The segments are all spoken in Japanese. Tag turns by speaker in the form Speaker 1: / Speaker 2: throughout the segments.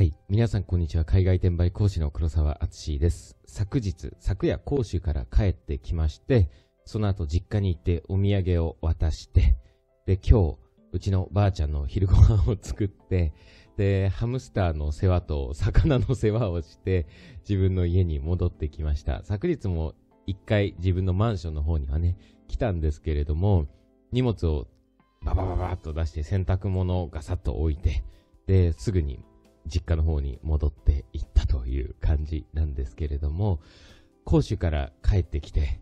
Speaker 1: はい。皆さん、こんにちは。海外転売講師の黒沢敦です。昨日、昨夜、講師から帰ってきまして、その後、実家に行ってお土産を渡して、で、今日、うちのばあちゃんの昼ご飯を作って、で、ハムスターの世話と魚の世話をして、自分の家に戻ってきました。昨日も一回自分のマンションの方にはね、来たんですけれども、荷物をババババッと出して洗濯物をガサッと置いて、で、すぐに実家の方に戻っていったという感じなんですけれども、甲州から帰ってきて、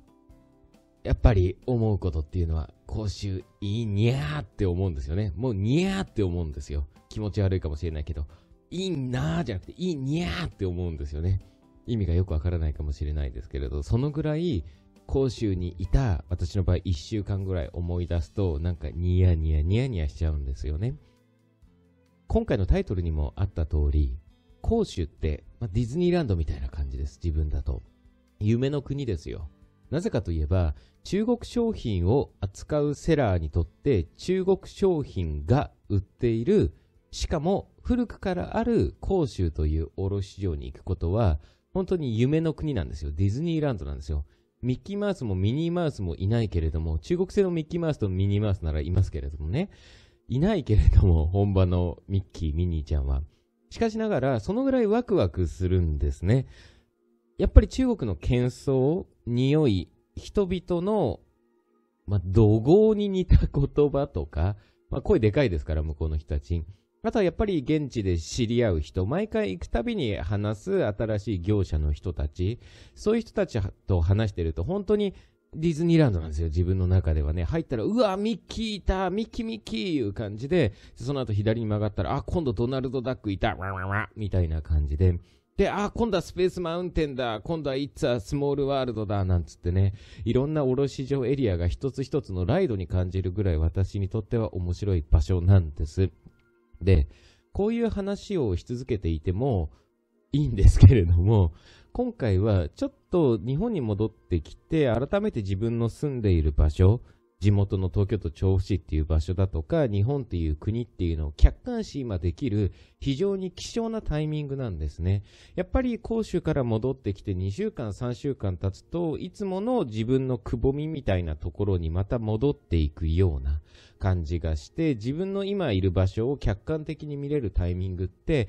Speaker 1: やっぱり思うことっていうのは、口州いいにゃーって思うんですよね。もうにゃーって思うんですよ。気持ち悪いかもしれないけど、いいなーじゃなくて、いいにゃーって思うんですよね。意味がよくわからないかもしれないですけれど、そのぐらい、甲州にいた私の場合1週間ぐらい思い出すと、なんかニヤニヤニヤニヤしちゃうんですよね。今回のタイトルにもあった通り、杭州って、まあ、ディズニーランドみたいな感じです、自分だと。夢の国ですよ。なぜかといえば、中国商品を扱うセラーにとって、中国商品が売っている、しかも古くからある広州という卸市場に行くことは、本当に夢の国なんですよ。ディズニーランドなんですよ。ミッキーマウスもミニーマウスもいないけれども、中国製のミッキーマウスとミニーマウスならいますけれどもね。いないけれども、本場のミッキー、ミニーちゃんは。しかしながら、そのぐらいワクワクするんですね。やっぱり中国の喧騒、匂い、人々の、まあ、怒号に似た言葉とか、まあ、声でかいですから、向こうの人たち。あとはやっぱり現地で知り合う人、毎回行くたびに話す新しい業者の人たち、そういう人たちと話してると本当にディズニーランドなんですよ、自分の中ではね。入ったら、うわ、ミッキーいた、ミッキーミッキーいう感じで、その後左に曲がったら、あ、今度ドナルドダックいた、わわわ、みたいな感じで。で、あ、今度はスペースマウンテンだ、今度はイッツア・スモールワールドだ、なんつってね、いろんな卸場エリアが一つ一つのライドに感じるぐらい私にとっては面白い場所なんです。で、こういう話をし続けていてもいいんですけれども、今回はちょっと日本に戻ってきて、改めて自分の住んでいる場所、地元の東京都調布市っていう場所だとか、日本っていう国っていうのを客観視今できる非常に希少なタイミングなんですね。やっぱり甲州から戻ってきて2週間3週間経つと、いつもの自分のくぼみみたいなところにまた戻っていくような感じがして、自分の今いる場所を客観的に見れるタイミングって、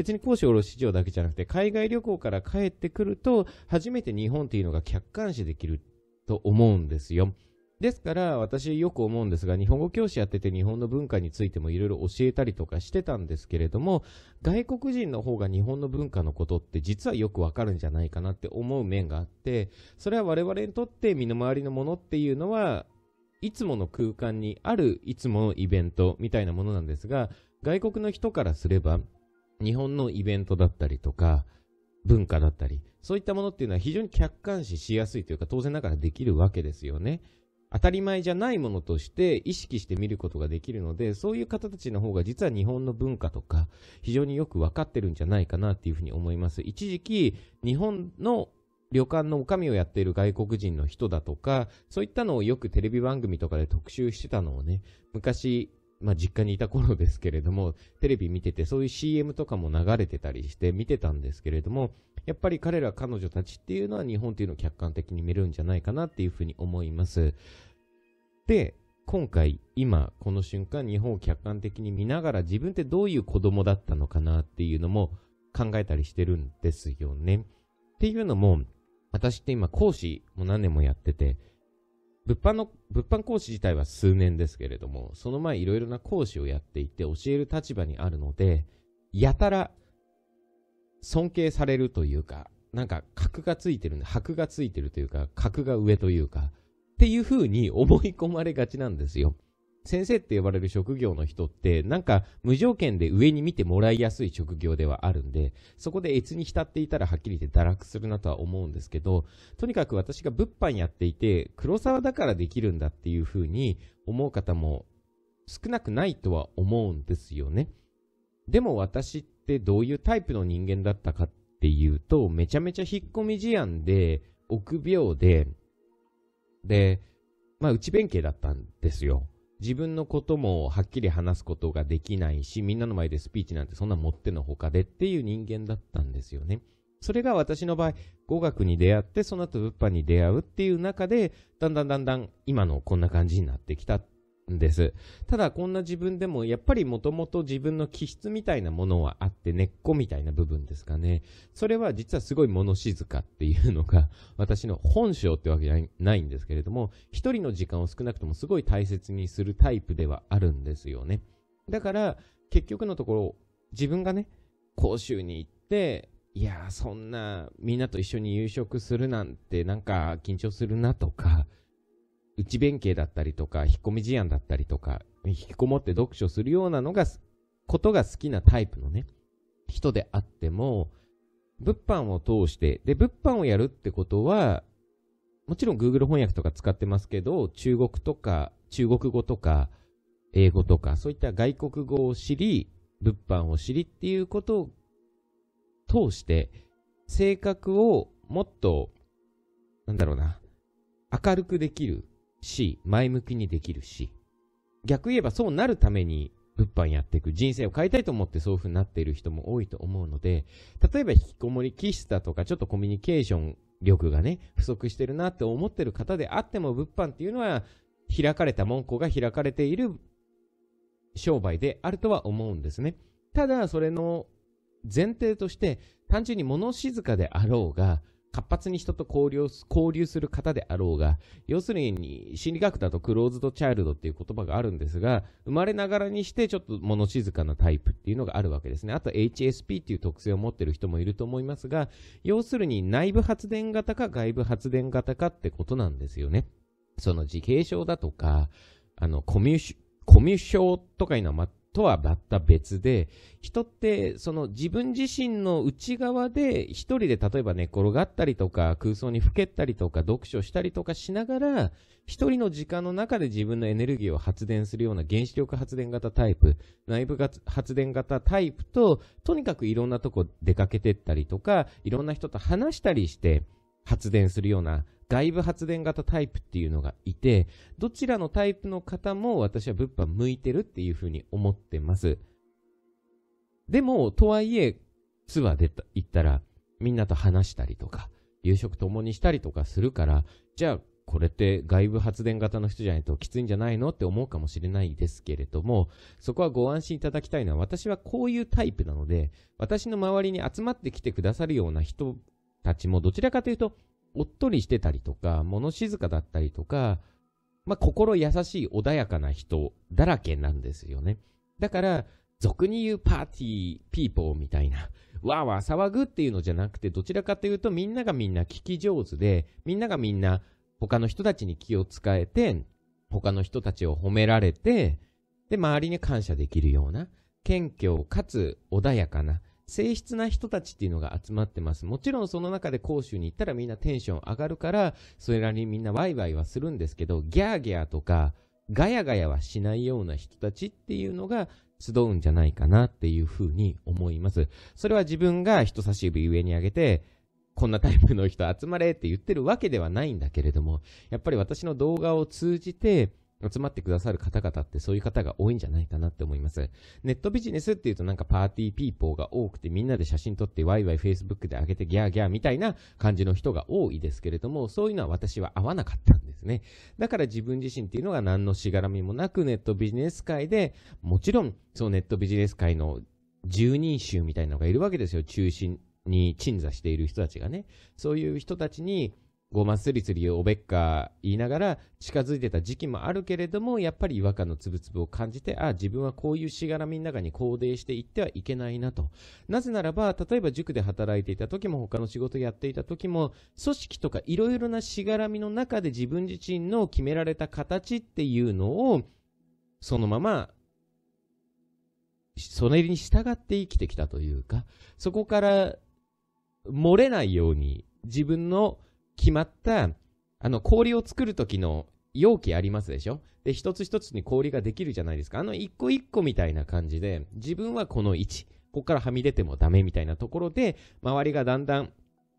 Speaker 1: 別に講師卸市場だけじゃなくて、海外旅行から帰ってくると、初めて日本っていうのが客観視できると思うんですよ。ですから、私よく思うんですが、日本語教師やってて日本の文化についてもいろいろ教えたりとかしてたんですけれども、外国人の方が日本の文化のことって実はよくわかるんじゃないかなって思う面があって、それは我々にとって身の回りのものっていうのは、いつもの空間にあるいつものイベントみたいなものなんですが、外国の人からすれば、日本のイベントだったりとか、文化だったり、そういったものっていうのは非常に客観視しやすいというか、当然ながらできるわけですよね。当たり前じゃないものとして意識して見ることができるので、そういう方たちの方が実は日本の文化とか、非常によく分かってるんじゃないかなっていうふうに思います。一時期、日本の旅館の女将をやっている外国人の人だとか、そういったのをよくテレビ番組とかで特集してたのをね、昔まあ、実家にいた頃ですけれども、テレビ見てて、そういう CM とかも流れてたりして見てたんですけれども、やっぱり彼ら彼女たちっていうのは日本っていうのを客観的に見るんじゃないかなっていうふうに思います。で、今回、今、この瞬間、日本を客観的に見ながら自分ってどういう子供だったのかなっていうのも考えたりしてるんですよね。っていうのも、私って今講師も何年もやってて、物販の、物販講師自体は数年ですけれども、その前いろいろな講師をやっていて教える立場にあるので、やたら尊敬されるというか、なんか格がついてるんで、箔がついてるというか、格が上というか、っていうふうに思い込まれがちなんですよ。先生って呼ばれる職業の人って、なんか無条件で上に見てもらいやすい職業ではあるんで、そこで越に浸っていたらはっきり言って堕落するなとは思うんですけど、とにかく私が物販やっていて、黒沢だからできるんだっていうふうに思う方も少なくないとは思うんですよね。でも私ってどういうタイプの人間だったかっていうと、めちゃめちゃ引っ込み思案で、臆病で、で、まあ内弁慶だったんですよ。自分のこともはっきり話すことができないし、みんなの前でスピーチなんてそんな持ってのほかでっていう人間だったんですよね。それが私の場合、語学に出会って、その後物販に出会うっていう中で、だんだんだんだん今のこんな感じになってきたっんです。ただこんな自分でもやっぱりもともと自分の気質みたいなものはあって根っこみたいな部分ですかね。それは実はすごい物静かっていうのが私の本性ってわけじゃないんですけれども、一人の時間を少なくともすごい大切にするタイプではあるんですよね。だから結局のところ自分がね、講習に行って、いやそんなみんなと一緒に夕食するなんてなんか緊張するなとか、内弁慶だったりとか、引っ込み思案だったりとか、引きこもって読書するようなのが、ことが好きなタイプのね、人であっても、物販を通して、で、物販をやるってことは、もちろん Google 翻訳とか使ってますけど、中国とか、中国語とか、英語とか、そういった外国語を知り、物販を知りっていうことを通して、性格をもっと、なんだろうな、明るくできるし、前向きにできるし、逆言えばそうなるために物販やっていく、人生を変えたいと思ってそういう風になっている人も多いと思うので、例えば引きこもり気質だとか、ちょっとコミュニケーション力がね、不足してるなって思ってる方であっても、物販っていうのは、開かれた門戸が開かれている商売であるとは思うんですね。ただ、それの前提として、単純に物静かであろうが、活発に人と交流交流する方であろうが、要するに心理学だとクローズドチャイルドっていう言葉があるんですが、生まれながらにしてちょっと物静かなタイプっていうのがあるわけですね。あと HSP っていう特性を持ってる人もいると思いますが、要するに内部発電型か外部発電型かってことなんですよね。その自閉症だとか、あの、コミュ、コミュ症とかいうのはとはまた別で、人って、その自分自身の内側で、一人で例えば寝転がったりとか、空想にふけったりとか、読書したりとかしながら、一人の時間の中で自分のエネルギーを発電するような原子力発電型タイプ、内部発電型タイプと、とにかくいろんなとこ出かけてったりとか、いろんな人と話したりして、発電するような外部発電型タイプっていうのがいて、どちらのタイプの方も私は物販向いてるっていうふうに思ってます。でも、とはいえ、ツアーで行ったら、みんなと話したりとか、夕食共にしたりとかするから、じゃあ、これって外部発電型の人じゃないときついんじゃないのって思うかもしれないですけれども、そこはご安心いただきたいのは、私はこういうタイプなので、私の周りに集まってきてくださるような人たちも、どちらかというと、おっとりしてたりとか、物静かだったりとか、まあ、心優しい穏やかな人だらけなんですよね。だから、俗に言うパーティーピーポーみたいな、わーわー騒ぐっていうのじゃなくて、どちらかというとみんながみんな聞き上手で、みんながみんな他の人たちに気を使えて、他の人たちを褒められて、で、周りに感謝できるような、謙虚かつ穏やかな、性質な人たちっていうのが集まってます。もちろんその中で講習に行ったらみんなテンション上がるから、それなりにみんなワイワイはするんですけど、ギャーギャーとか、ガヤガヤはしないような人たちっていうのが集うんじゃないかなっていうふうに思います。それは自分が人差し指上に上げて、こんなタイプの人集まれって言ってるわけではないんだけれども、やっぱり私の動画を通じて、集まってくださる方々ってそういう方が多いんじゃないかなって思います。ネットビジネスっていうとなんかパーティーピーポーが多くてみんなで写真撮ってワイワイフェイスブックで上げてギャーギャーみたいな感じの人が多いですけれども、そういうのは私は合わなかったんですね。だから自分自身っていうのが何のしがらみもなくネットビジネス界で、もちろんそのネットビジネス界の10人衆みたいなのがいるわけですよ。中心に鎮座している人たちがね。そういう人たちにごますりすりおべっか言いながら近づいてた時期もあるけれども、やっぱり違和感のつぶつぶを感じて、ああ、自分はこういうしがらみの中に肯定していってはいけないなと。なぜならば、例えば塾で働いていた時も他の仕事やっていた時も、組織とかいろいろなしがらみの中で自分自身の決められた形っていうのを、そのままそれに従って生きてきたというか、そこから漏れないように自分の決まった、あの、氷を作る時の容器ありますでしょで、一つ一つに氷ができるじゃないですか。あの一個一個みたいな感じで、自分はこの位置、ここからはみ出てもダメみたいなところで、周りがだんだん、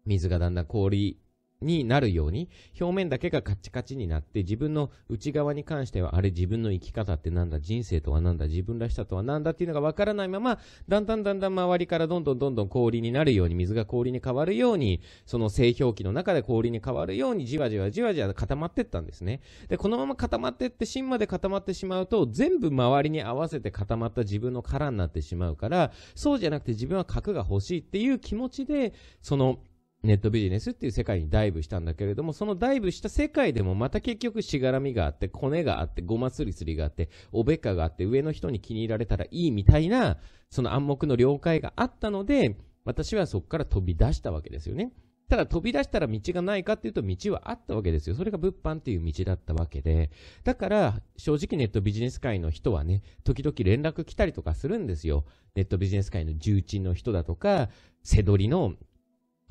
Speaker 1: 水がだんだん氷になるように、表面だけがカチカチになって、自分の内側に関しては、あれ自分の生き方ってなんだ、人生とはなんだ、自分らしさとはなんだっていうのがわからないまま、だんだんだんだん周りからどんどんどんどん氷になるように、水が氷に変わるように、その製氷機の中で氷に変わるように、じわじわじわじわ固まってったんですね。で、このまま固まってって、芯まで固まってしまうと、全部周りに合わせて固まった自分の殻になってしまうから、そうじゃなくて自分は核が欲しいっていう気持ちで、その、ネットビジネスっていう世界にダイブしたんだけれども、そのダイブした世界でもまた結局しがらみがあって、コネがあって、ごますりすりがあって、おべっかがあって、上の人に気に入られたらいいみたいな、その暗黙の了解があったので、私はそこから飛び出したわけですよね。ただ飛び出したら道がないかっていうと道はあったわけですよ。それが物販っていう道だったわけで。だから正直ネットビジネス界の人はね、時々連絡来たりとかするんですよ。ネットビジネス界の重鎮の人だとか、背取りの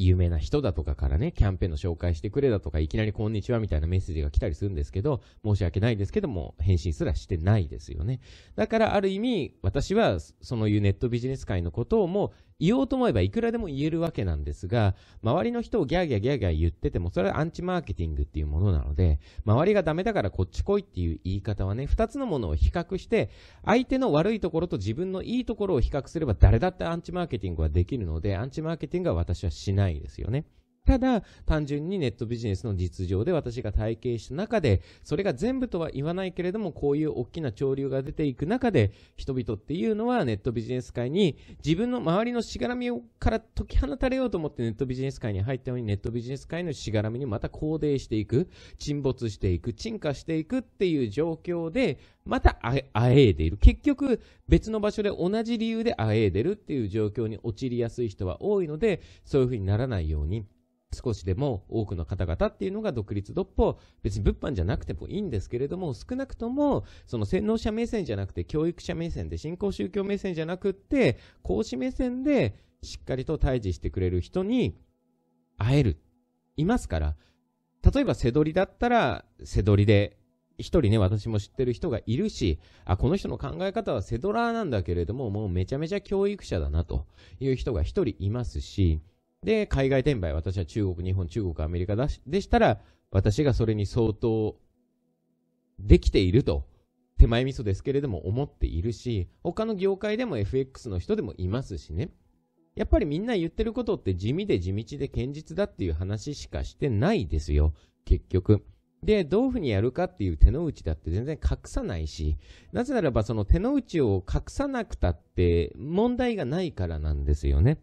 Speaker 1: 有名な人だとかからね、キャンペーンの紹介してくれだとか、いきなりこんにちはみたいなメッセージが来たりするんですけど、申し訳ないですけども、返信すらしてないですよね。だからある意味、私はそのいうネットビジネス界のことをもう言おうと思えばいくらでも言えるわけなんですが、周りの人をギャーギャーギャーギャー言ってても、それはアンチマーケティングっていうものなので、周りがダメだからこっち来いっていう言い方はね、二つのものを比較して、相手の悪いところと自分のいいところを比較すれば誰だってアンチマーケティングはできるので、アンチマーケティングは私はしないですよね。ただ、単純にネットビジネスの実情で私が体験した中で、それが全部とは言わないけれども、こういう大きな潮流が出ていく中で、人々っていうのはネットビジネス界に自分の周りのしがらみから解き放たれようと思ってネットビジネス界に入ったように、ネットビジネス界のしがらみにまた肯定していく、沈没していく、沈下していくっていう状況で、またあえいでいる。結局、別の場所で同じ理由であえいでるっていう状況に陥りやすい人は多いので、そういうふうにならないように。少しでも多くの方々っていうのが独立独歩、別に物販じゃなくてもいいんですけれども、少なくとも、その洗脳者目線じゃなくて、教育者目線で、信仰宗教目線じゃなくって、講師目線で、しっかりと対峙してくれる人に会える。いますから、例えばセドりだったら、セドりで、一人ね、私も知ってる人がいるし、あ、この人の考え方はセドラーなんだけれども、もうめちゃめちゃ教育者だなという人が一人いますし、で、海外転売、私は中国、日本、中国、アメリカだし、でしたら、私がそれに相当できていると、手前味噌ですけれども思っているし、他の業界でも FX の人でもいますしね。やっぱりみんな言ってることって地味で地道で堅実だっていう話しかしてないですよ、結局。で、どういうふうにやるかっていう手の内だって全然隠さないし、なぜならばその手の内を隠さなくたって問題がないからなんですよね。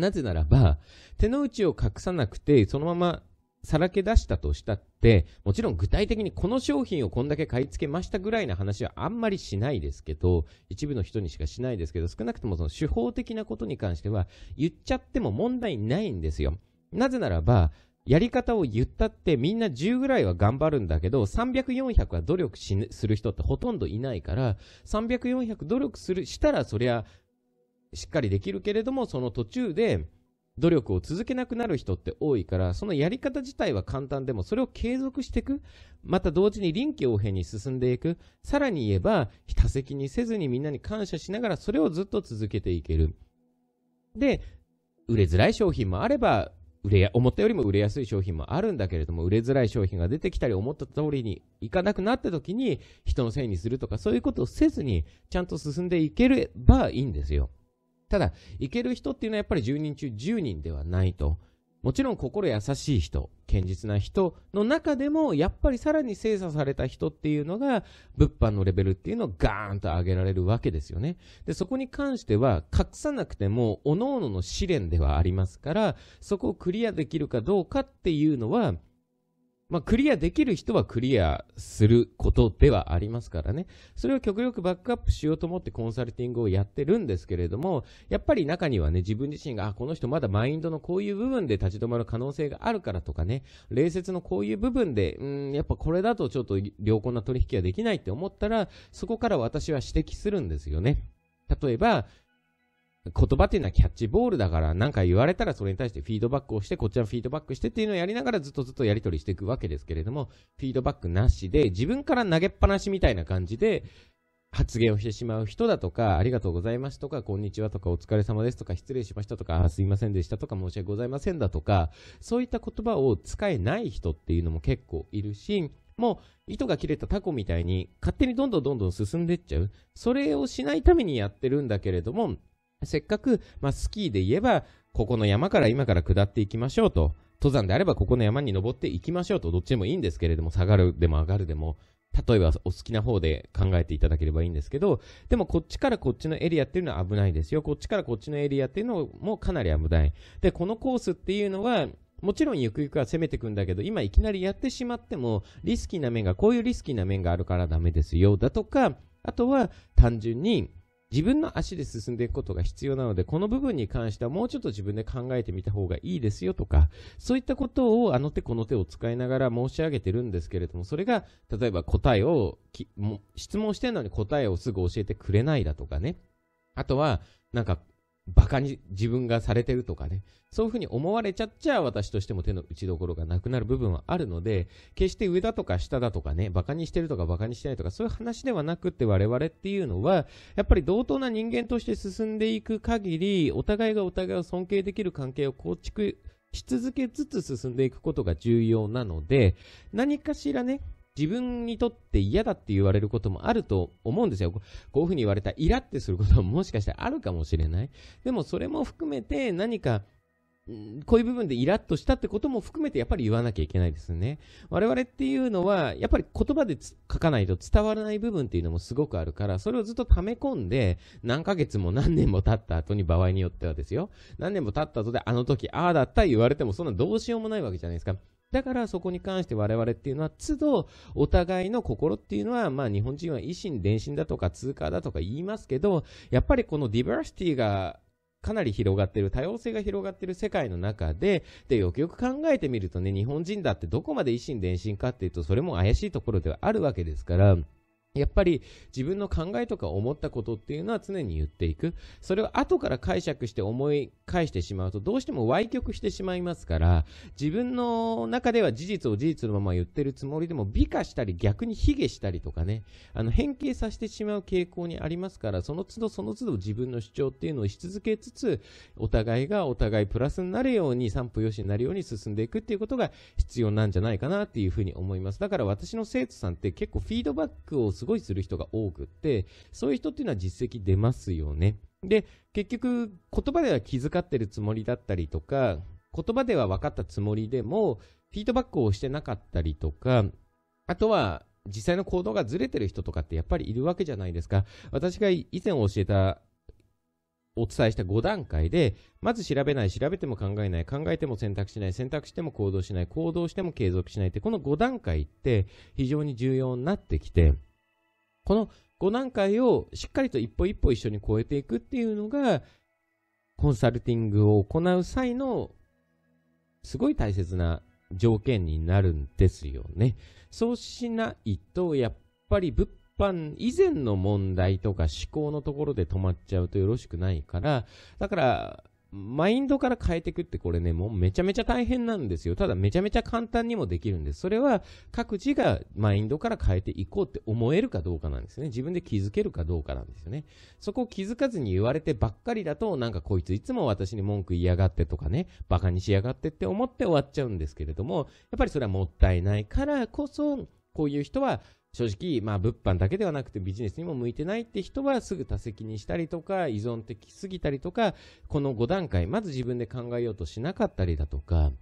Speaker 1: なぜならば、手の内を隠さなくて、そのままさらけ出したとしたって、もちろん具体的にこの商品をこんだけ買い付けましたぐらいの話はあんまりしないですけど、一部の人にしかしないですけど、少なくともその手法的なことに関しては、言っちゃっても問題ないんですよ。なぜならば、やり方を言ったってみんな10ぐらいは頑張るんだけど、300、400は努力する人ってほとんどいないから、300、400努力する、したらそりゃしっかりできるけれども、その途中で努力を続けなくなる人って多いから、そのやり方自体は簡単でも、それを継続していく。また同時に臨機応変に進んでいく。さらに言えば、ひたせきにせずにみんなに感謝しながら、それをずっと続けていける。で、売れづらい商品もあれば、売れや、思ったよりも売れやすい商品もあるんだけれども、売れづらい商品が出てきたり、思った通りにいかなくなった時に、人のせいにするとか、そういうことをせずに、ちゃんと進んでいければいいんですよ。ただ、行ける人っていうのはやっぱり10人中10人ではないと。もちろん心優しい人、堅実な人の中でも、やっぱりさらに精査された人っていうのが、物販のレベルっていうのをガーンと上げられるわけですよね。で、そこに関しては、隠さなくても、各々の試練ではありますから、そこをクリアできるかどうかっていうのは、まあ、クリアできる人はクリアすることではありますからね。それを極力バックアップしようと思ってコンサルティングをやってるんですけれども、やっぱり中にはね、自分自身が、あ、この人まだマインドのこういう部分で立ち止まる可能性があるからとかね、礼節のこういう部分で、うん、やっぱこれだとちょっと良好な取引はできないって思ったら、そこから私は指摘するんですよね。例えば、言葉っていうのはキャッチボールだから、何か言われたらそれに対してフィードバックをして、こっちはフィードバックしてっていうのをやりながらずっとずっとやり取りしていくわけですけれども、フィードバックなしで、自分から投げっぱなしみたいな感じで、発言をしてしまう人だとか、ありがとうございますとか、こんにちはとか、お疲れ様ですとか、失礼しましたとか、すいませんでしたとか、申し訳ございませんだとか、そういった言葉を使えない人っていうのも結構いるし、もう糸が切れたタコみたいに勝手にどんどんどんどん進んでっちゃう。それをしないためにやってるんだけれども、せっかく、まあ、スキーで言えば、ここの山から今から下っていきましょうと。登山であればここの山に登っていきましょうと、どっちでもいいんですけれども、下がるでも上がるでも、例えばお好きな方で考えていただければいいんですけど、でもこっちからこっちのエリアっていうのは危ないですよ。こっちからこっちのエリアっていうのもかなり危ない。で、このコースっていうのは、もちろんゆくゆくは攻めていくんだけど、今いきなりやってしまっても、リスキーな面が、こういうリスキーな面があるからダメですよ。だとか、あとは単純に、自分の足で進んでいくことが必要なので、この部分に関してはもうちょっと自分で考えてみた方がいいですよとか、そういったことをあの手この手を使いながら申し上げてるんですけれども、それが、例えば答えを、質問してるのに答えをすぐ教えてくれないだとかね。あとは、なんか、バカに自分がされてるとかね、そういうふうに思われちゃっちゃ私としても手の打ちどころがなくなる部分はあるので、決して上だとか下だとかね、バカにしてるとかバカにしてないとかそういう話ではなくって我々っていうのは、やっぱり同等な人間として進んでいく限り、お互いがお互いを尊敬できる関係を構築し続けつつ進んでいくことが重要なので、何かしらね、自分にとって嫌だって言われることもあると思うんですよ。こういうふうに言われたらイラってすることももしかしたらあるかもしれない。でもそれも含めて何か、こういう部分でイラッとしたってことも含めてやっぱり言わなきゃいけないですね。我々っていうのは、やっぱり言葉で書かないと伝わらない部分っていうのもすごくあるから、それをずっと溜め込んで、何ヶ月も何年も経った後に場合によってはですよ。何年も経った後であの時ああだった言われてもそんなどうしようもないわけじゃないですか。だからそこに関して我々っていうのは都度お互いの心っていうのはまあ日本人は維新伝心だとか通貨だとか言いますけどやっぱりこのディバーシティがかなり広がってる、多様性が広がってる世界の中で、で、よくよく考えてみるとね、日本人だってどこまで維新伝心かっていうと、それも怪しいところではあるわけですから、やっぱり自分の考えとか思ったことっていうのは常に言っていく。それを後から解釈して思い返してしまうとどうしても歪曲してしまいますから、自分の中では事実を事実のまま言ってるつもりでも美化したり逆に卑下したりとかね、あの変形させてしまう傾向にありますから、その都度その都度自分の主張っていうのをし続けつつ、お互いがお互いプラスになるように、散歩良しになるように進んでいくっていうことが必要なんじゃないかなっていうふうに思います。だから私の生徒さんって結構フィードバックをすごいする人が多くって、そういう人っていうのは実績出ますよね。で、結局、言葉では気遣ってるつもりだったりとか、言葉では分かったつもりでも、フィードバックをしてなかったりとか、あとは、実際の行動がずれてる人とかってやっぱりいるわけじゃないですか。私が以前教えたお伝えした5段階で、まず調べない、調べても考えない、考えても選択しない、選択しても行動しない、行動しても継続しないって、この5段階って非常に重要になってきて、この5段階をしっかりと一歩一歩一緒に超えていくっていうのが、コンサルティングを行う際の、すごい大切な条件になるんですよね。そうしないと、やっぱり物販以前の問題とか思考のところで止まっちゃうとよろしくないから、だから、マインドから変えていくってこれね、もうめちゃめちゃ大変なんですよ。ただめちゃめちゃ簡単にもできるんです。それは各自がマインドから変えていこうって思えるかどうかなんですね。自分で気づけるかどうかなんですよね。そこを気づかずに言われてばっかりだと、なんかこいついつも私に文句言いやがってとかね、バカにしやがってって思って終わっちゃうんですけれども、やっぱりそれはもったいないからこそ、こういう人は正直、まあ、物販だけではなくてビジネスにも向いてないって人はすぐ多席にしたりとか、依存的すぎたりとか、この5段階、まず自分で考えようとしなかったりだとか、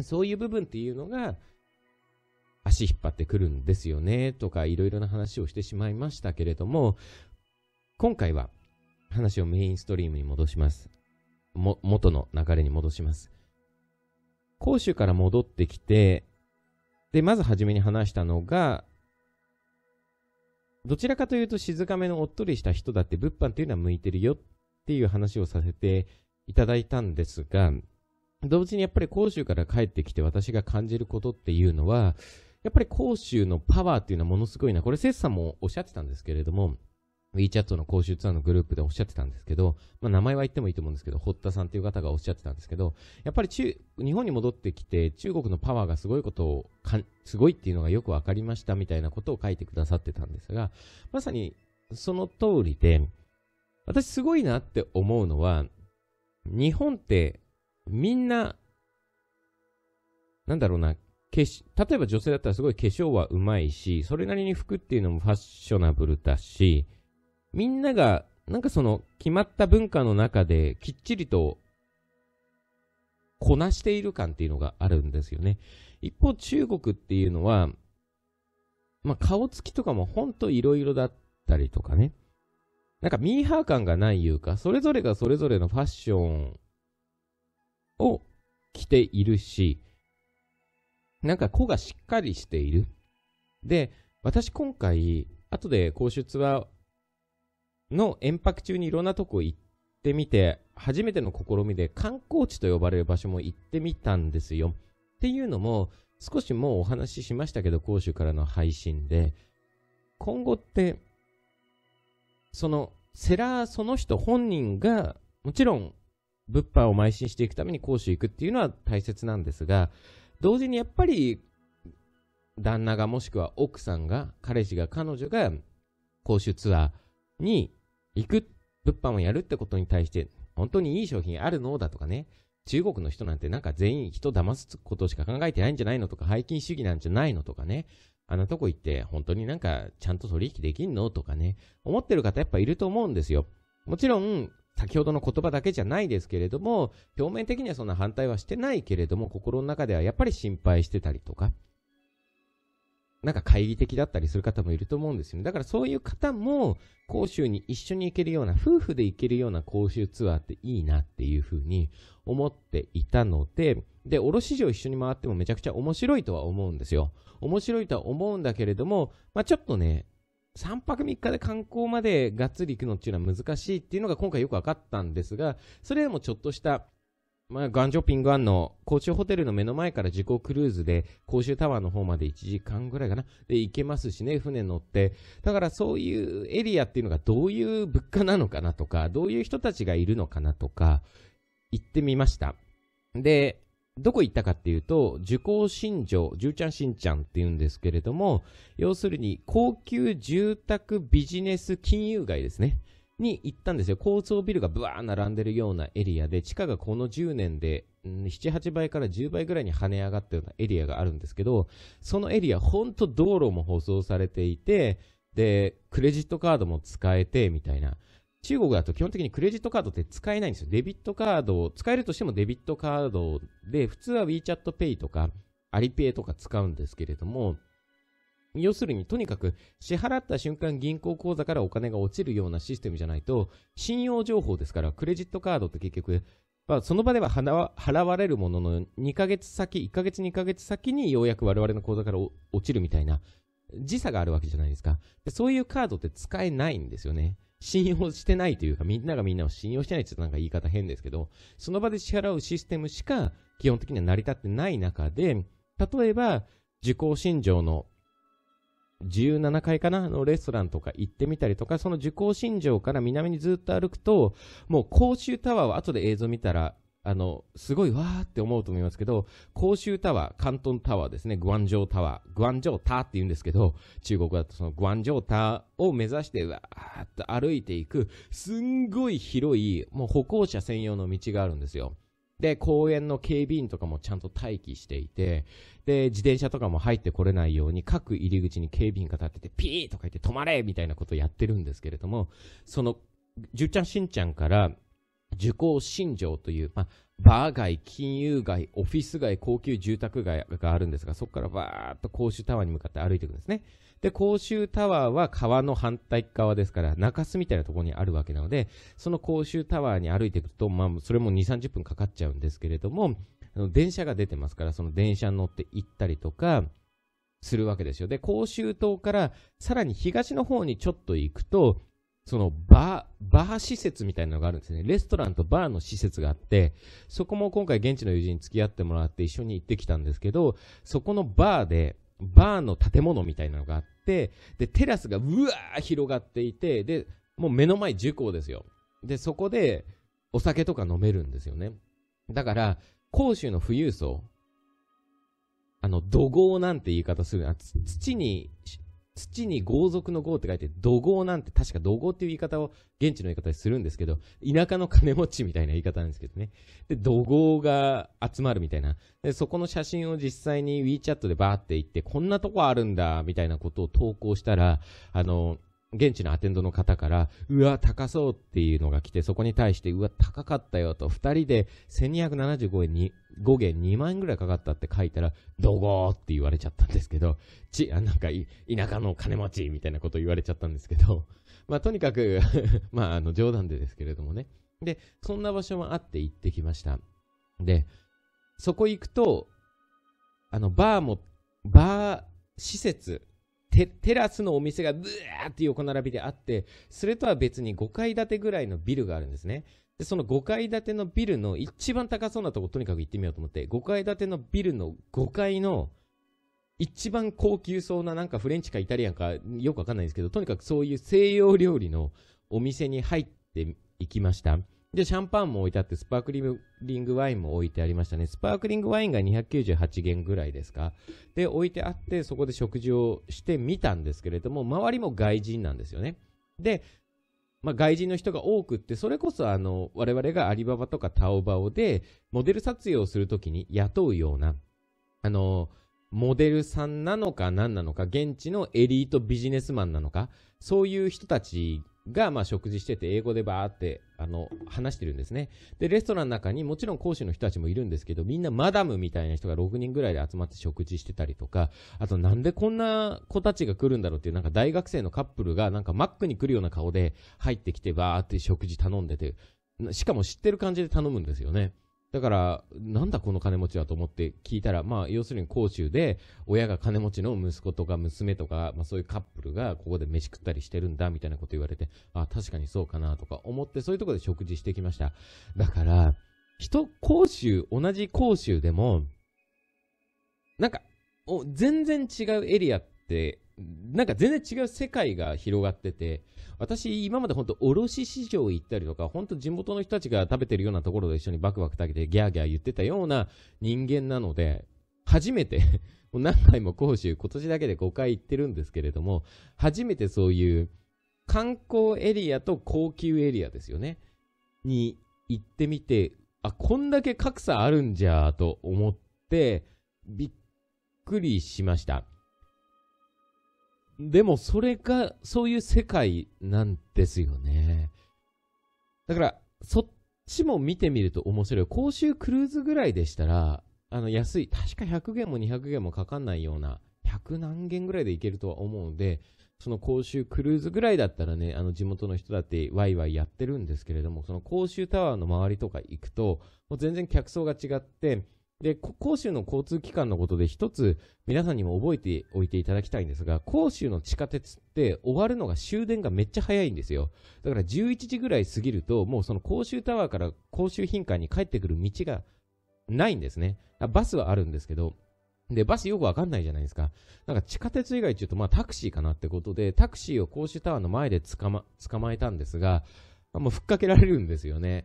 Speaker 1: そういう部分っていうのが、足引っ張ってくるんですよね、とか、いろいろな話をしてしまいましたけれども、今回は話をメインストリームに戻します。も、元の流れに戻します。講習から戻ってきて、で、まず初めに話したのが、どちらかというと静かめのおっとりした人だって物販っていうのは向いてるよっていう話をさせていただいたんですが、同時にやっぱり甲州から帰ってきて私が感じることっていうのは、やっぱり甲州のパワーっていうのはものすごいな。これ、セスさんもおっしゃってたんですけれども、WeChat の公衆ツアーのグループでおっしゃってたんですけど、まあ、名前は言ってもいいと思うんですけど、堀田さんという方がおっしゃってたんですけど、やっぱり中日本に戻ってきて、中国のパワーがすごいことをか、すごいっていうのがよく分かりましたみたいなことを書いてくださってたんですが、まさにその通りで、私すごいなって思うのは、日本ってみんな、なんだろうな、例えば女性だったらすごい化粧はうまいし、それなりに服っていうのもファッショナブルだし、みんなが、なんかその、決まった文化の中で、きっちりと、こなしている感っていうのがあるんですよね。一方、中国っていうのは、まあ、顔つきとかもほんといろいろだったりとかね。なんかミーハー感がないいうか、それぞれがそれぞれのファッションを着ているし、なんか子がしっかりしている。で、私今回、後で公出はの延泊中にいろんなとこ行ってみて、初めての試みで観光地と呼ばれる場所も行ってみたんですよ。っていうのも、少しもうお話ししましたけど、講習からの配信で、今後って、その、セラーその人本人が、もちろん、物販を邁進していくために講習行くっていうのは大切なんですが、同時にやっぱり、旦那がもしくは奥さんが、彼氏が彼女が、講習ツアーに行く、物販をやるってことに対して、本当にいい商品あるのだとかね、中国の人なんてなんか全員人騙すことしか考えてないんじゃないのとか、背筋主義なんじゃないのとかね、あんなとこ行って本当になんかちゃんと取引できんのとかね、思ってる方やっぱいると思うんですよ。もちろん、先ほどの言葉だけじゃないですけれども、表面的にはそんな反対はしてないけれども、心の中ではやっぱり心配してたりとか、なんか懐疑的だったりする方もいると思うんですよね。だからそういう方も、講習に一緒に行けるような、夫婦で行けるような講習ツアーっていいなっていうふうに思っていたので、で、卸市場一緒に回ってもめちゃくちゃ面白いとは思うんですよ。面白いとは思うんだけれども、まあちょっとね、3泊3日で観光までがっつり行くのっていうのは難しいっていうのが今回よく分かったんですが、それでもちょっとしたまあ、ガンジョピングアンの高衆ホテルの目の前から自己クルーズで、公州タワーの方まで1時間ぐらいかな。で、行けますしね、船乗って。だからそういうエリアっていうのがどういう物価なのかなとか、どういう人たちがいるのかなとか、行ってみました。で、どこ行ったかっていうと、受講新ゅうちゃん新ちゃんっていうんですけれども、要するに高級住宅ビジネス金融街ですね。に行ったんですよ。高層ビルがブワー並んでるようなエリアで、地価がこの10年で、7、8倍から10倍ぐらいに跳ね上がったようなエリアがあるんですけど、そのエリア、ほんと道路も舗装されていて、で、クレジットカードも使えて、みたいな。中国だと基本的にクレジットカードって使えないんですよ。デビットカードを、使えるとしてもデビットカードで、普通は WeChat Pay とか、アリペイとか使うんですけれども、要するにとにかく支払った瞬間銀行口座からお金が落ちるようなシステムじゃないと信用情報ですからクレジットカードって結局、まあ、その場では払われるものの2ヶ月先1ヶ月2ヶ月先にようやく我々の口座から落ちるみたいな時差があるわけじゃないですかでそういうカードって使えないんですよね信用してないというか、みんながみんなを信用してないってなんか言い方変ですけど、その場で支払うシステムしか基本的には成り立ってない中で、例えば、受講信条の17階かなのレストランとか行ってみたりとか、その受講信条から南にずっと歩くと、もう甲州タワーは後で映像見たら、あの、すごいわーって思うと思いますけど、甲州タワー、広東タワーですね、グアンジョータワー、グアンジョータって言うんですけど、中国だとそのグアンジョータを目指してわーっと歩いていく、すんごい広い、もう歩行者専用の道があるんですよ。で、公園の警備員とかもちゃんと待機していて、で、自転車とかも入ってこれないように、各入り口に警備員が立ってて、ピーとか言って止まれみたいなことをやってるんですけれども、その、じゅうちゃんしんちゃんから、受講信条という、まあ、バー街、金融街、オフィス街、高級住宅街があるんですが、そこからバーっと公衆タワーに向かって歩いていくんですね。で、公衆タワーは川の反対側ですから、中州みたいなところにあるわけなので、その公衆タワーに歩いていくと、まあ、それも2、30分かかっちゃうんですけれども、電車が出てますから、その電車に乗って行ったりとか、するわけですよ。で、甲州島からさらに東の方にちょっと行くと、そのバー、バー施設みたいなのがあるんですね。レストランとバーの施設があって、そこも今回現地の友人に付き合ってもらって一緒に行ってきたんですけど、そこのバーで、バーの建物みたいなのがあって、で、テラスがうわー広がっていて、で、もう目の前樹講ですよ。で、そこでお酒とか飲めるんですよね。だから、広州の富裕層、あの、土豪なんて言い方するあ土に、土に豪族の豪って書いて、土豪なんて、確か土豪っていう言い方を、現地の言い方でするんですけど、田舎の金持ちみたいな言い方なんですけどね。で、土豪が集まるみたいな。で、そこの写真を実際に WeChat でバーって行って、こんなとこあるんだ、みたいなことを投稿したら、あの、現地のアテンドの方から、うわ、高そうっていうのが来て、そこに対して、うわ、高かったよと、2人で1275円に、5元2万円ぐらいかかったって書いたら、どごーって言われちゃったんですけど、ち、あなんか田舎の金持ちみたいなこと言われちゃったんですけど、まあ、とにかく まあ、あの、冗談でですけれどもね。で、そんな場所もあって行ってきました。で、そこ行くと、あの、バーも、バー施設テテラスのお店がブーって横並びであって、それとは別に5階建てぐらいのビルがあるんですね。で、その5階建てのビルの一番高そうなとことにかく行ってみようと思って、5階建てのビルの5階の一番高級そうななんかフレンチかイタリアンかよくわかんないんですけど、とにかくそういう西洋料理のお店に入っていきました。で、シャンパンも置いてあって、スパークリングワインも置いてありましたね。スパークリングワインが298元ぐらいですか。で、置いてあって、そこで食事をしてみたんですけれども、周りも外人なんですよね。で、まあ、外人の人が多くって、それこそあの、我々がアリババとかタオバオで、モデル撮影をするときに雇うような、あの、モデルさんなのか何なのか、現地のエリートビジネスマンなのか、そういう人たちが、まあ、食事してて、英語でバーって、あの、話してるんですね。で、レストランの中にもちろん講師の人たちもいるんですけど、みんなマダムみたいな人が6人ぐらいで集まって食事してたりとか、あとなんでこんな子たちが来るんだろうっていう、なんか大学生のカップルが、なんかマックに来るような顔で入ってきて、バーって食事頼んでて、しかも知ってる感じで頼むんですよね。だから、なんだこの金持ちはと思って聞いたら、まあ、要するに甲州で、親が金持ちの息子とか娘とか、まあそういうカップルがここで飯食ったりしてるんだ、みたいなこと言われて、あ、確かにそうかな、とか思って、そういうとこで食事してきました。だから、人、甲州、同じ甲州でも、なんか、全然違うエリアって、なんか全然違う世界が広がってて、私、今まで本当、卸市場行ったりとか、本当地元の人たちが食べてるようなところで一緒にバクバク食べてギャーギャー言ってたような人間なので、初めて もう何回も講習、今年だけで5回行ってるんですけれども、初めてそういう観光エリアと高級エリアですよね、に行ってみて、あ、こんだけ格差あるんじゃと思って、びっくりしました。でもそれが、そういう世界なんですよね。だから、そっちも見てみると面白い。公衆クルーズぐらいでしたら、あの、安い。確か100元も200元もかかんないような、100何元ぐらいでいけるとは思うので、その公衆クルーズぐらいだったらね、あの地元の人だってワイワイやってるんですけれども、その公衆タワーの周りとか行くと、もう全然客層が違って、で、甲州の交通機関のことで一つ皆さんにも覚えておいていただきたいんですが、甲州の地下鉄って終わるのが終電がめっちゃ早いんですよ。だから11時ぐらい過ぎると、もうその甲州タワーから甲州品館に帰ってくる道がないんですね。バスはあるんですけど、で、バスよくわかんないじゃないですか。なんか地下鉄以外って言うと、まあタクシーかなってことで、タクシーを公衆タワーの前で捕ま、捕まえたんですが、もうふっかけられるんですよね。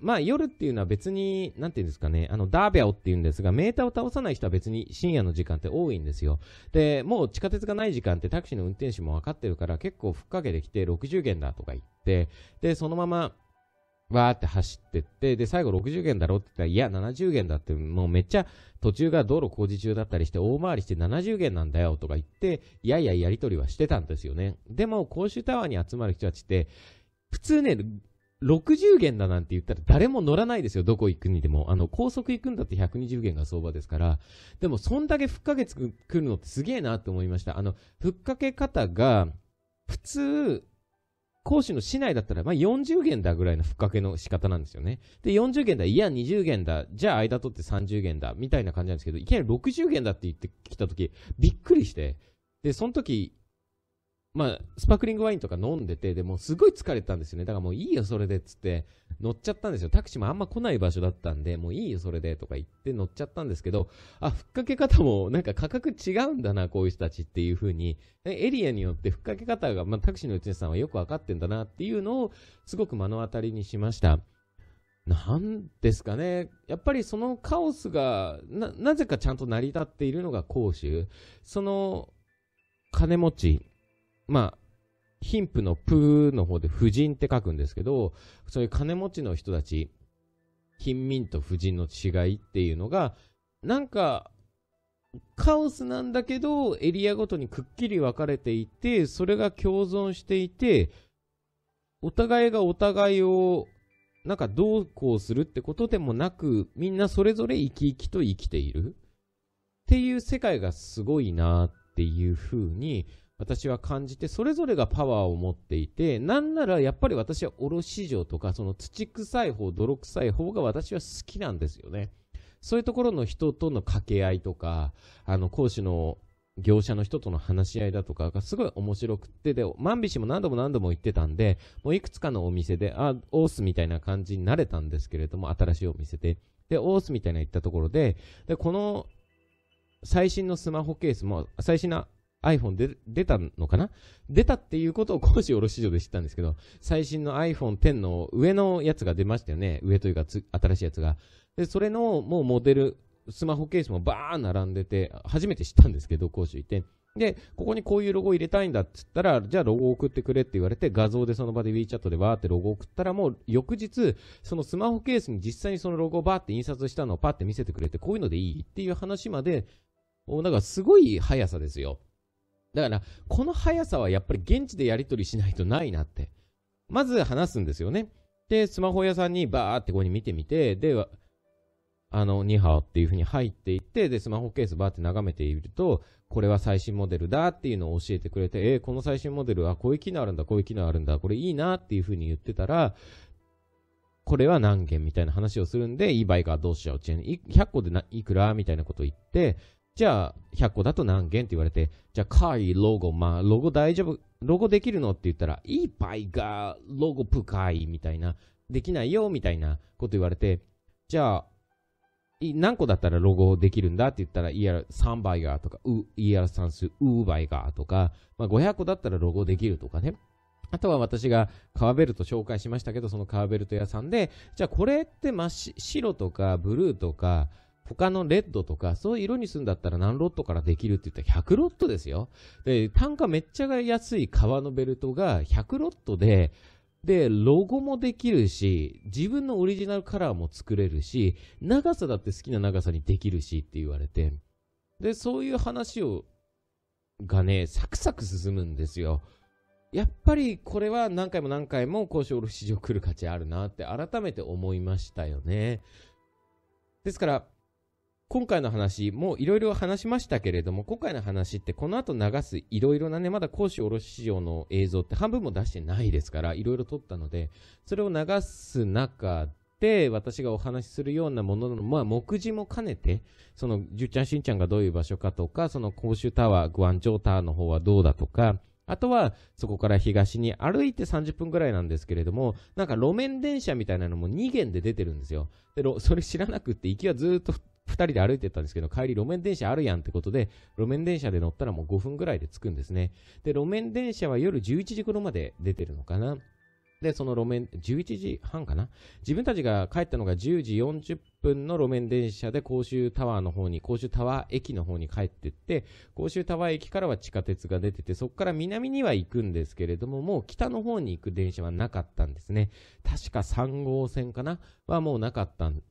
Speaker 1: まあ夜っていうのは別に、なんていうんですかね、あの、ダーベオっていうんですが、メーターを倒さない人は別に深夜の時間って多いんですよ。で、もう地下鉄がない時間ってタクシーの運転手も分かってるから結構ふっかけてきて60元だとか言って、で、そのまま、わーって走ってって、で、最後60元だろって言ったら、いや、70元だって、もうめっちゃ途中が道路工事中だったりして、大回りして70元なんだよとか言って、いやいややり取りはしてたんですよね。でも、公衆タワーに集まる人たちって、普通ね、60元だなんて言ったら誰も乗らないですよ、どこ行くにでも。あの、高速行くんだって120元が相場ですから。でも、そんだけふっかけつくるのってすげえなと思いました。あの、ふっかけ方が、普通、講師の市内だったら、まあ、40元だぐらいのふっかけの仕方なんですよね。で、40元だ、いや、20元だ、じゃあ間取って30元だ、みたいな感じなんですけど、いきなり60元だって言ってきたとき、びっくりして、で、その時、まあ、スパークリングワインとか飲んでて、でもすごい疲れたんですよね。だからもういいよ、それで、つって、乗っちゃったんですよ。タクシーもあんま来ない場所だったんで、もういいよ、それで、とか言って乗っちゃったんですけど、あ、ふっかけ方も、なんか価格違うんだな、こういう人たちっていう風に、エリアによってふっかけ方が、まあ、タクシーの運転手さんはよくわかってんだな、っていうのを、すごく目の当たりにしました。なんですかね。やっぱりそのカオスが、な、なぜかちゃんと成り立っているのが公衆。その、金持ちまあ、貧富のプーの方で婦人って書くんですけど、そういう金持ちの人たち、貧民と婦人の違いっていうのが、なんか、カオスなんだけど、エリアごとにくっきり分かれていて、それが共存していて、お互いがお互いを、なんかどうこうするってことでもなく、みんなそれぞれ生き生きと生きている。っていう世界がすごいなっていうふうに、私は感じて、それぞれがパワーを持っていて、なんならやっぱり私は卸場とか、その土臭い方、泥臭い方が私は好きなんですよね。そういうところの人との掛け合いとか、あの、講師の業者の人との話し合いだとかがすごい面白くて、で、万菱氏も何度も何度も行ってたんで、もういくつかのお店で、あ、オースみたいな感じになれたんですけれども、新しいお店で。で、オースみたいな行ったところで、で、この最新のスマホケースも、最新な iPhone で出たのかな出たっていうことを師事卸市場で知ったんですけど、最新の iPhone X の上のやつが出ましたよね。上というか新しいやつが。で、それのもうモデル、スマホケースもバーン並んでて、初めて知ったんですけど、講師いて。で、ここにこういうロゴ入れたいんだっつったら、じゃあロゴ送ってくれって言われて、画像でその場で WeChat でわーってロゴ送ったら、もう翌日、そのスマホケースに実際にそのロゴをバーって印刷したのをパって見せてくれて、こういうのでいいっていう話まで、なんかすごい速さですよ。だから、この速さはやっぱり現地でやり取りしないとないなって。まず話すんですよね。で、スマホ屋さんにバーってここに見てみて、で、あの、ニハオっていう風に入っていって、で、スマホケースバーって眺めていると、これは最新モデルだっていうのを教えてくれて、えー、この最新モデルはこういう機能あるんだ、こういう機能あるんだ、これいいなっていう風に言ってたら、これは何件みたいな話をするんで、eBay がどうしちゃうチェン、100個でいくらみたいなことを言って、じゃあ、100個だと何件って言われて、じゃあ、カイ、ロゴ、まあ、ロゴ大丈夫、ロゴできるのって言ったら、いいパイが、ロゴプカイ、みたいな、できないよ、みたいなこと言われて、じゃあ、何個だったらロゴできるんだって言ったら ER3 倍がとか、ER 算数、うー倍がとか、まあ、500個だったらロゴできるとかね。あとは私がカーベルト紹介しましたけど、そのカーベルト屋さんで、じゃあこれって真っ白とかブルーとか、他のレッドとか、そういう色にするんだったら何ロットからできるって言ったら100ロットですよ。で、単価めっちゃ安い革のベルトが100ロットで、で、ロゴもできるし、自分のオリジナルカラーも作れるし、長さだって好きな長さにできるしって言われて、で、そういう話を、がね、サクサク進むんですよ。やっぱりこれは何回も何回も交渉卸市場来る価値あるなって改めて思いましたよね。ですから、今回の話もういろいろ話しましたけれども、今回の話ってこの後流すいろいろなね、まだ講師卸市場の映像って半分も出してないですから、いろいろ撮ったので、それを流す中で、私がお話しするようなものの、まあ、目次も兼ねて、その、じゅっちゃんしんちゃんがどういう場所かとか、その公衆タワー、グアンジョータワーの方はどうだとか、あとは、そこから東に歩いて30分ぐらいなんですけれども、なんか路面電車みたいなのも2軒で出てるんですよ。で、それ知らなくって、行きはずっと2人で歩いてったんですけど、帰り路面電車あるやんってことで、路面電車で乗ったらもう5分ぐらいで着くんですね。で、路面電車は夜11時頃まで出てるのかな。で、その路面、11時半かな自分たちが帰ったのが10時40分の路面電車で甲州タワーの方に、甲州タワー駅の方に帰ってって、甲州タワー駅からは地下鉄が出てて、そこから南には行くんですけれども、もう北の方に行く電車はなかったんですね。確か3号線かなはもうなかったん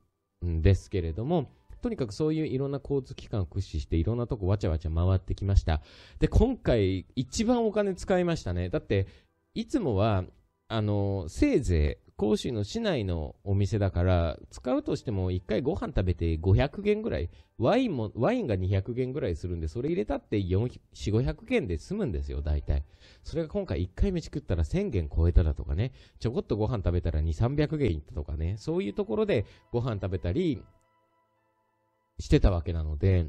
Speaker 1: ですけれども、とにかくそういういろんな交通機関を駆使していろんなとこわちゃわちゃ回ってきました。で、今回一番お金使いましたね。だって、いつもは、あの、せいぜい、甲州の市内のお店だから、使うとしても1回ご飯食べて500元ぐらい、ワインも、ワインが200元ぐらいするんで、それ入れたって4、0 0 500元で済むんですよ、大体。それが今回1回飯食ったら1000元超えただとかね、ちょこっとご飯食べたら2、300元いったとかね、そういうところでご飯食べたり、してたわけなので、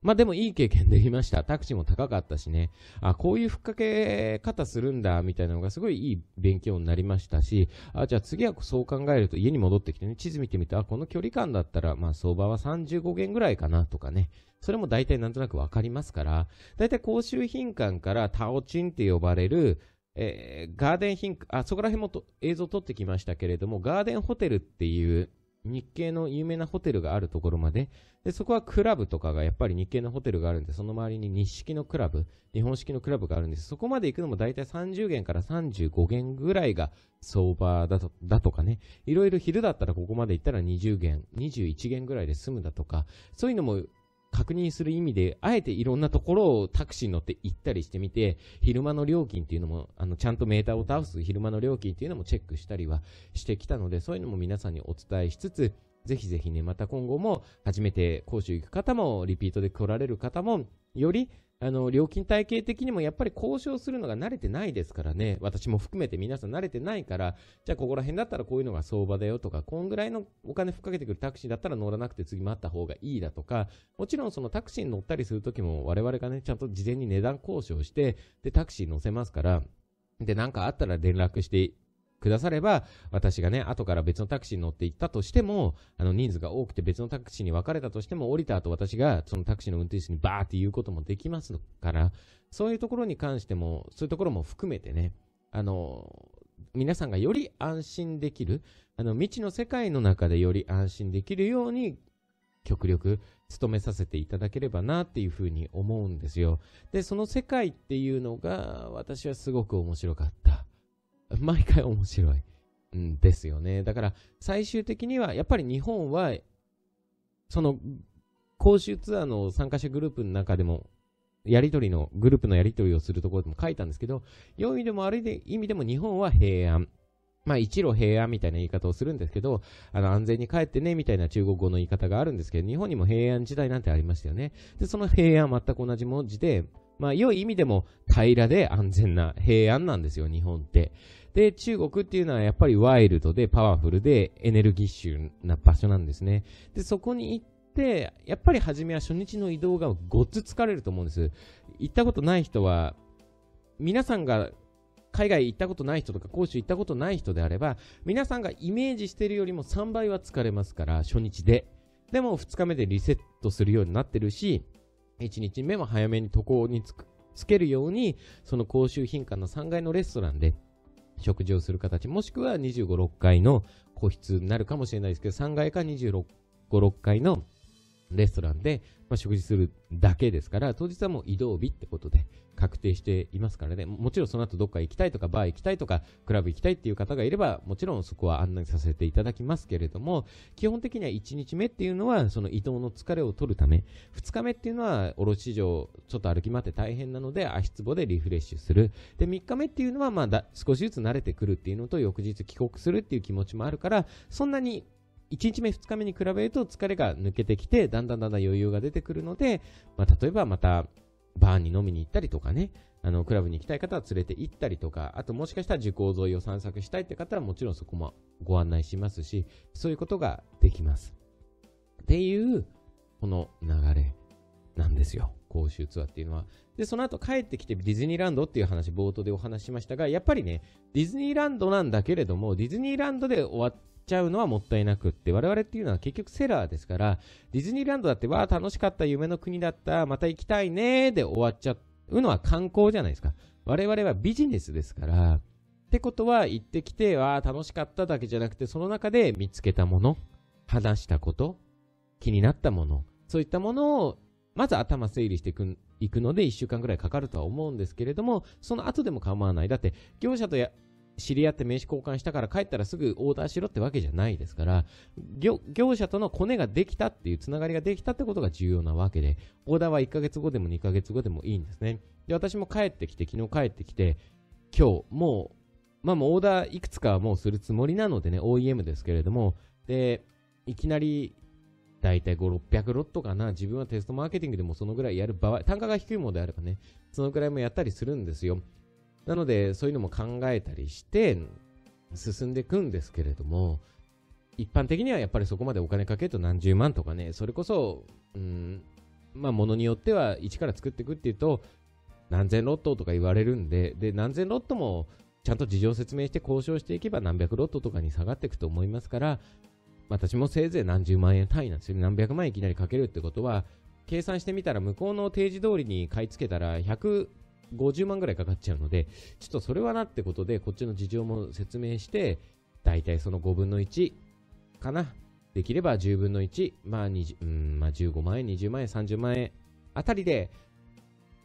Speaker 1: まあでもいい経験できました。タクシーも高かったしね。あ、こういうふっかけ方するんだ、みたいなのがすごいいい勉強になりましたし、あ、じゃあ次はそう考えると家に戻ってきてね、地図見てみて、あ、この距離感だったら、まあ相場は35元ぐらいかなとかね。それも大体なんとなくわかりますから、大体公衆品館からタオチンって呼ばれる、えー、ガーデン品、あ、そこら辺もと映像撮ってきましたけれども、ガーデンホテルっていう、日系の有名なホテルがあるところまで、で、そこはクラブとかがやっぱり日系のホテルがあるんで、その周りに日式のクラブ、日本式のクラブがあるんです。そこまで行くのも大体30元から35元ぐらいが相場だとだとかね、いろいろ昼だったらここまで行ったら20元、21元ぐらいで済むだとか、そういうのも確認する意味で、あえていろんなところをタクシーに乗って行ったりしてみて、昼間の料金っていうのも、あの、ちゃんとメーターを倒す昼間の料金っていうのもチェックしたりはしてきたので、そういうのも皆さんにお伝えしつつ、ぜひぜひね、また今後も、初めて講習行く方も、リピートで来られる方も、より、あの、料金体系的にもやっぱり交渉するのが慣れてないですからね。私も含めて皆さん慣れてないから、じゃあここら辺だったらこういうのが相場だよとか、こんぐらいのお金ふっかけてくるタクシーだったら乗らなくて次待った方がいいだとか、もちろんそのタクシーに乗ったりするときも我々がね、ちゃんと事前に値段交渉して、で、タクシー乗せますから、で、なんかあったら連絡してくだされば、私がね、後から別のタクシーに乗って行ったとしても、あの人数が多くて別のタクシーに分かれたとしても、降りた後私がそのタクシーの運転手にバーって言うこともできますから、そういうところに関しても、そういうところも含めてね、あの、皆さんがより安心できる、あの未知の世界の中でより安心できるように、極力努めさせていただければなっていうふうに思うんですよ。で、その世界っていうのが私はすごく面白かった。毎回面白い。んですよね。だから、最終的には、やっぱり日本は、その、公衆ツアーの参加者グループの中でも、やりとりの、グループのやりとりをするところでも書いたんですけど、良い意味でも悪い意味でも日本は平安。まあ、一路平安みたいな言い方をするんですけど、あの、安全に帰ってね、みたいな中国語の言い方があるんですけど、日本にも平安時代なんてありましたよね。で、その平安全く同じ文字で、まあ、良い意味でも平らで安全な平安なんですよ、日本って。で、中国っていうのはやっぱりワイルドでパワフルでエネルギッシュな場所なんですね。で、そこに行って、やっぱり初めは初日の移動がごっつ疲れると思うんです。行ったことない人は、皆さんが海外行ったことない人とか、講習行ったことない人であれば、皆さんがイメージしてるよりも3倍は疲れますから、初日で。でも2日目でリセットするようになってるし、1日目も早めに渡航につけるように、その公衆品館の3階のレストランで食事をする形、もしくは25、6階の個室になるかもしれないですけど、3階か26、5、6階のレストランで、まあ、食事するだけですから、当日はもう移動日ってことで確定していますからね、もちろんその後どっか行きたいとか、バー行きたいとか、クラブ行きたいっていう方がいれば、もちろんそこは案内させていただきますけれども、基本的には1日目っていうのは、その移動の疲れを取るため、2日目っていうのは、卸場、ちょっと歩き回って大変なので、足つぼでリフレッシュする。で、3日目っていうのは、まあ少しずつ慣れてくるっていうのと、翌日帰国するっていう気持ちもあるから、そんなに1日目、2日目に比べると疲れが抜けてきて、だんだんだんだん余裕が出てくるので、まあ、例えばまた、バーに飲みに行ったりとかね、あの、クラブに行きたい方は連れて行ったりとか、あともしかしたら受講沿いを散策したいって方はもちろんそこもご案内しますし、そういうことができます。っていう、この流れなんですよ。公衆ツアーっていうのは。で、その後帰ってきてディズニーランドっていう話、冒頭でお話しましたが、やっぱりね、ディズニーランドなんだけれども、ディズニーランドで終わっちゃうのはもったいなくって、我々っていうのは結局セラーですから、ディズニーランドだって、わあ、楽しかった、夢の国だった、また行きたいねーで終わっちゃうのは観光じゃないですか。我々はビジネスですから、ってことは行ってきて、わあ、楽しかっただけじゃなくて、その中で見つけたもの、話したこと、気になったもの、そういったものを、まず頭整理していく行くので、1週間ぐらいかかるとは思うんですけれども、その後でも構わない。だって、業者とや知り合って名刺交換したから帰ったらすぐオーダーしろってわけじゃないですから、業者とのコネができたっていうつながりができたってことが重要なわけで、オーダーは1ヶ月後でも2ヶ月後でもいいんですね。で、私も帰ってきて、昨日帰ってきて、今日、もう、まあもうオーダーいくつかはもうするつもりなのでね、OEM ですけれども、で、いきなり、だいたい5、600ロットかな。自分はテストマーケティングでもそのぐらいやる場合、単価が低いものであればね、そのぐらいもやったりするんですよ。なので、そういうのも考えたりして、進んでいくんですけれども、一般的にはやっぱりそこまでお金かけると何十万とかね、それこそ、うん、まあ、ものによっては一から作っていくっていうと、何千ロットとか言われるんで、で、何千ロットもちゃんと事情説明して交渉していけば何百ロットとかに下がっていくと思いますから、私もせいぜい何十万円単位なんですよ。何百万円いきなりかけるってことは、計算してみたら向こうの提示通りに買い付けたら100 50万ぐらいかかっちゃうので、ちょっとそれはなってことで、こっちの事情も説明して、だいたいその5分の1かな。できれば10分の1、まあ20、うん、まあ15万円、20万円、30万円あたりで、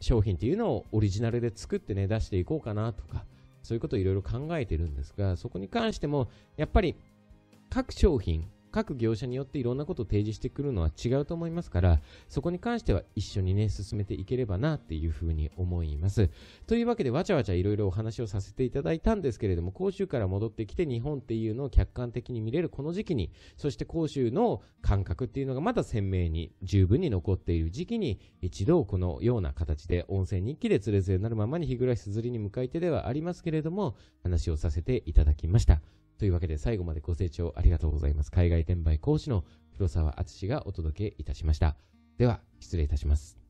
Speaker 1: 商品っていうのをオリジナルで作ってね、出していこうかなとか、そういうことをいろいろ考えてるんですが、そこに関しても、やっぱり各商品、各業者によっていろんなことを提示してくるのは違うと思いますから、そこに関しては一緒にね、進めていければなっていうふうに思います。というわけで、わちゃわちゃいろいろお話をさせていただいたんですけれども、講州から戻ってきて日本っていうのを客観的に見れるこの時期に、そして甲州の感覚っていうのがまだ鮮明に十分に残っている時期に、一度このような形で音声日記でつれづれなるままに日暮すずりに向かい手ではありますけれども、話をさせていただきました。というわけで最後までご清聴ありがとうございます。海外転売講師の黒沢敦がお届けいたしました。では、失礼いたします。